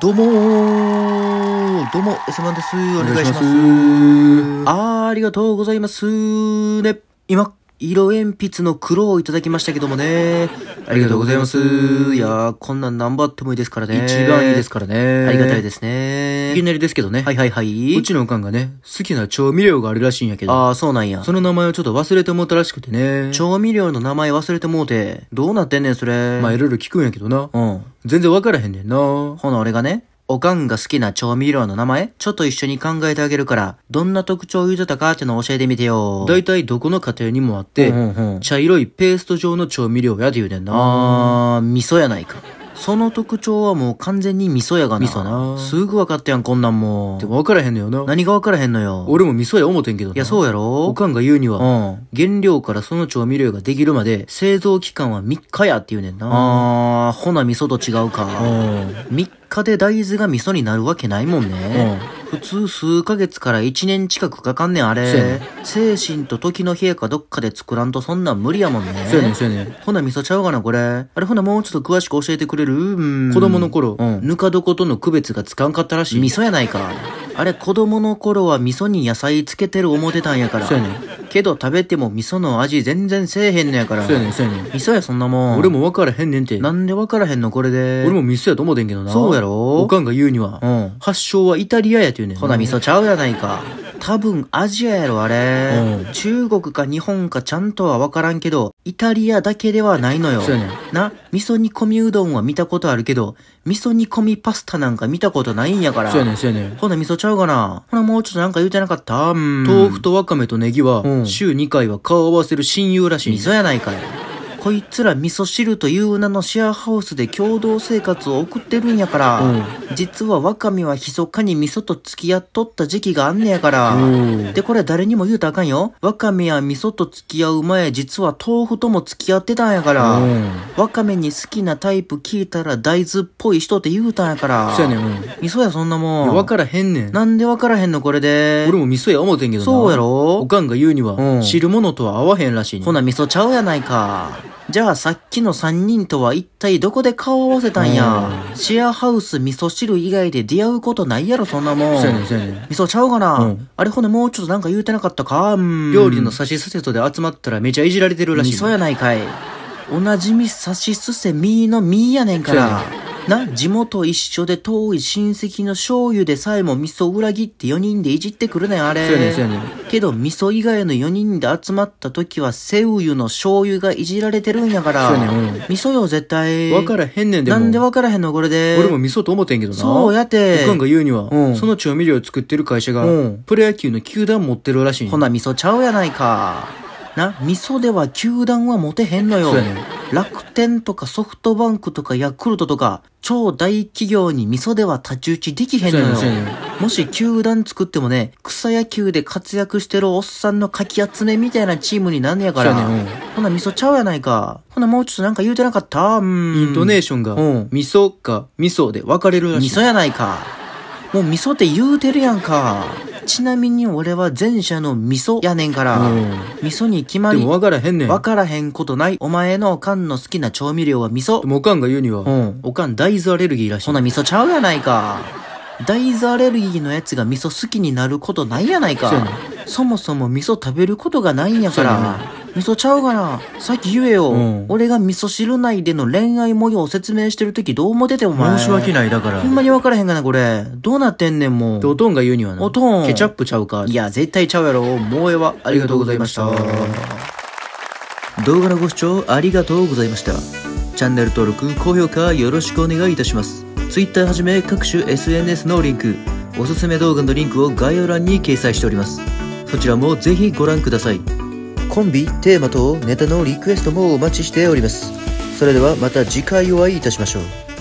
どうもどうも、おさンです。お願いします。ありがとうございます。ね。今色鉛筆の黒をいただきましたけどもね。ありがとうございます。いやー、こんなん何張ってもいいですからね。一番いいですからね。ありがたいですね。いきなりですけどね。はいはいはい。うちのおかんがね、好きな調味料があるらしいんやけど。ああ、そうなんや。その名前をちょっと忘れてもうたらしくてね。調味料の名前忘れてもうて、どうなってんねんそれ。まあいろいろ聞くんやけどな。うん。全然わからへんねんな。ほな、俺がね、おかんが好きな調味料の名前ちょっと一緒に考えてあげるから、どんな特徴を言うてたかってのを教えてみてよ。だいたいどこの家庭にもあって、うんうんうん、茶色いペースト状の調味料やで言うねんな。あ味噌やないか。その特徴はもう完全に味噌やがな。味噌な。すぐ分かったやん、こんなんも。う。でも分からへんのよな。何が分からへんのよ。俺も味噌や思てんけどいや、そうやろおかんが言うには、うん。原料からその調味料ができるまで、製造期間は3日やって言うねんな。あー、ほな味噌と違うか。うん。3日で大豆が味噌になるわけないもんね。うん。普通数ヶ月から1年近くかかんねん、あれね。精神と時の冷えかどっかで作らんとそんなん無理やもんね。そうやねんそうやねんほな、味噌ちゃうかな、これ。あれ、ほな、もうちょっと詳しく教えてくれるうん。子供の頃、うん。ぬか床との区別がつかんかったらしい。味噌やないか。あれ、子供の頃は味噌に野菜つけてる思ってたんやから。そうやねんけど食べても味噌の味全然せえへんのやから。そうやねん、そうやねん。味噌やそんなもん。俺も分からへんねんて。なんで分からへんのこれで。俺も味噌やと思うてんけどな。そうやろおかんが言うには、うん、発祥はイタリアやって言うねん。ほな味噌ちゃうやないか。多分アジアやろ、あれ、中国か日本かちゃんとはわからんけど、イタリアだけではないのよ。そうね。な、味噌煮込みうどんは見たことあるけど、味噌煮込みパスタなんか見たことないんやから。そうやね、そうやね。ほな味噌ちゃうかな。ほなもうちょっとなんか言うてなかったうん。豆腐とわかめとネギは、週2回は顔合わせる親友らしい。味噌やないかい。こいつら味噌汁という名のシェアハウスで共同生活を送ってるんやから、うん、実はワカミは密かに味噌と付き合っとった時期があんねやから、うん、で、これ誰にも言うたらあかんよ。ワカミは味噌と付き合う前、実は豆腐とも付き合ってたんやから、うん、ワカメに好きなタイプ聞いたら大豆っぽい人って言うたんやから、そうやねん、うん、味噌やそんなもん。わからへんねん。なんでわからへんのこれで。俺も味噌や思うてんけどな。そうやろおかんが言うには、うん、汁物とは合わへんらしい、ね、ほな味噌ちゃうやないか。じゃあさっきの3人とは一体どこで顔を合わせたんや。シェアハウス味噌汁以外で出会うことないやろ、そんなもん。そうやねん、そうやねん。味噌ちゃうかな、うん、あれほね、もうちょっとなんか言うてなかったか、うん、料理の差しすせとで集まったらめちゃいじられてるらしい。味噌やないかい。おなじみ差しすせみーのみーやねんから。な、地元一緒で遠い親戚の醤油でさえも味噌裏切って4人でいじってくるねん、あれ。そうねそうねけど、味噌以外の4人で集まった時は、セウユの醤油がいじられてるんやから。そうねうん。味噌よ、絶対。わからへんねんでも。なんでわからへんの、これで。俺も味噌と思ってんけどな。そうやて。おかんが言うには、うん、その調味料を作ってる会社が、うん、プロ野球の球団持ってるらしい。ほな、味噌ちゃうやないか。な、味噌では球団は持てへんのよ。そうね楽天とかソフトバンクとかヤクルトとか超大企業に味噌では太刀打ちできへんのよ。もし球団作ってもね、草野球で活躍してるおっさんのかき集めみたいなチームになんねやから。ね、ほな味噌ちゃうやないか。ほなもうちょっとなんか言うてなかったうん。イントネーションが、うん。味噌か味噌で分かれるらしい。味噌やないか。もう味噌って言うてるやんか。ちなみに俺は前者の味噌やねんから、味噌に決まり。でも分からへんねん。分からへんことない。お前のおかんの好きな調味料は味噌。でもおかんが言うには、うん、おかん大豆アレルギーらしい。ほな味噌ちゃうやないか。大豆アレルギーのやつが味噌好きになることないやないか。そもそも味噌食べることがないんやから。味噌ちゃうがな。さっき言えよ。うん俺が味噌汁内での恋愛模様を説明してる時どう思っててお前。申し訳ない、だから。ほんまに分からへんがな、これ。どうなってんねん、もう。おとんが言うにはな。おとんケチャップちゃうか。いや、絶対ちゃうやろ。萌えはありがとうございました。動画のご視聴ありがとうございました。チャンネル登録、高評価よろしくお願いいたします。Twitter はじめ各種 SNS のリンク、おすすめ動画のリンクを概要欄に掲載しております。そちらもぜひご覧ください。コンビテーマとネタのリクエストもお待ちしておりますそれではまた次回お会いいたしましょう